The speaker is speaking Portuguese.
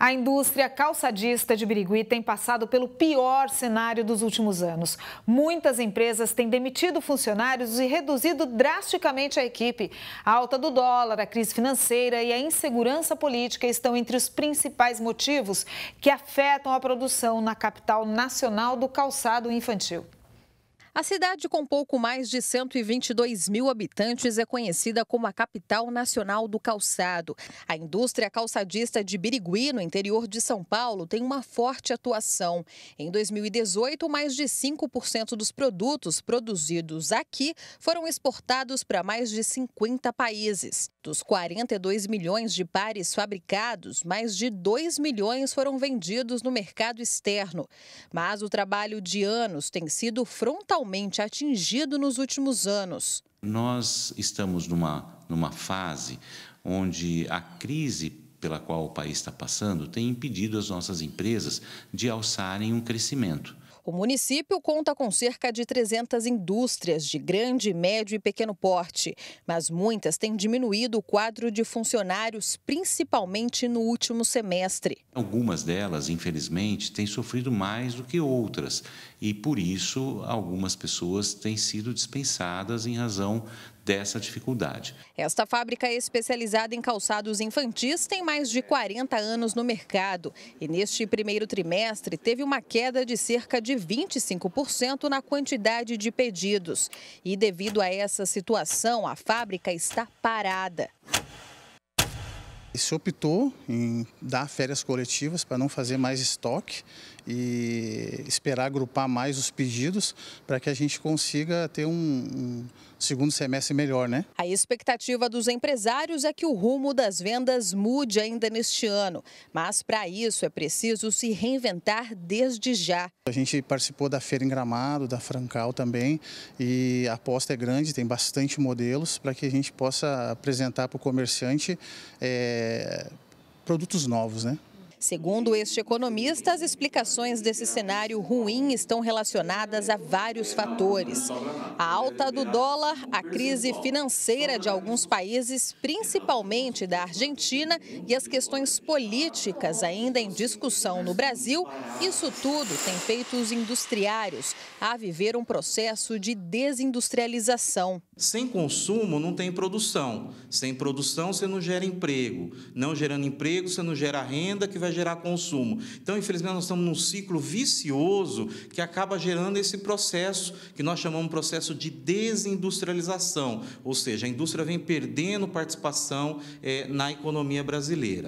A indústria calçadista de Birigui tem passado pelo pior cenário dos últimos anos. Muitas empresas têm demitido funcionários e reduzido drasticamente a equipe. A alta do dólar, a crise financeira e a insegurança política estão entre os principais motivos que afetam a produção na capital nacional do calçado infantil. A cidade, com pouco mais de 122 mil habitantes, é conhecida como a capital nacional do calçado. A indústria calçadista de Birigui, no interior de São Paulo, tem uma forte atuação. Em 2018, mais de 5% dos produtos produzidos aqui foram exportados para mais de 50 países. Dos 42 milhões de pares fabricados, mais de 2 milhões foram vendidos no mercado externo. Mas o trabalho de anos tem sido frontalmente realmente atingido nos últimos anos. Nós estamos numa, numa fase onde a crise pela qual o país está passando tem impedido as nossas empresas de alçarem um crescimento. O município conta com cerca de 300 indústrias de grande, médio e pequeno porte, mas muitas têm diminuído o quadro de funcionários, principalmente no último semestre. Algumas delas, infelizmente, têm sofrido mais do que outras e, por isso, algumas pessoas têm sido dispensadas em razão dessa dificuldade. Esta fábrica é especializada em calçados infantis tem mais de 40 anos no mercado e neste primeiro trimestre teve uma queda de cerca de 25% na quantidade de pedidos. E devido a essa situação, a fábrica está parada. E se optou em dar férias coletivas para não fazer mais estoque e esperar agrupar mais os pedidos para que a gente consiga ter um, um segundo semestre melhor, né? A expectativa dos empresários é que o rumo das vendas mude ainda neste ano, mas para isso é preciso se reinventar desde já. A gente participou da feira em Gramado, da Francal também, e a aposta é grande, tem bastante modelos para que a gente possa apresentar para o comerciante é, é, produtos novos, né? Segundo este economista, as explicações desse cenário ruim estão relacionadas a vários fatores. A alta do dólar, a crise financeira de alguns países, principalmente da Argentina, e as questões políticas ainda em discussão no Brasil, isso tudo tem feito os industriários a viver um processo de desindustrialização. Sem consumo não tem produção. Sem produção você não gera emprego. Não gerando emprego você não gera renda que vai vai gerar consumo. Então, infelizmente, nós estamos num ciclo vicioso que acaba gerando esse processo que nós chamamos de processo de desindustrialização, ou seja, a indústria vem perdendo participação é, na economia brasileira.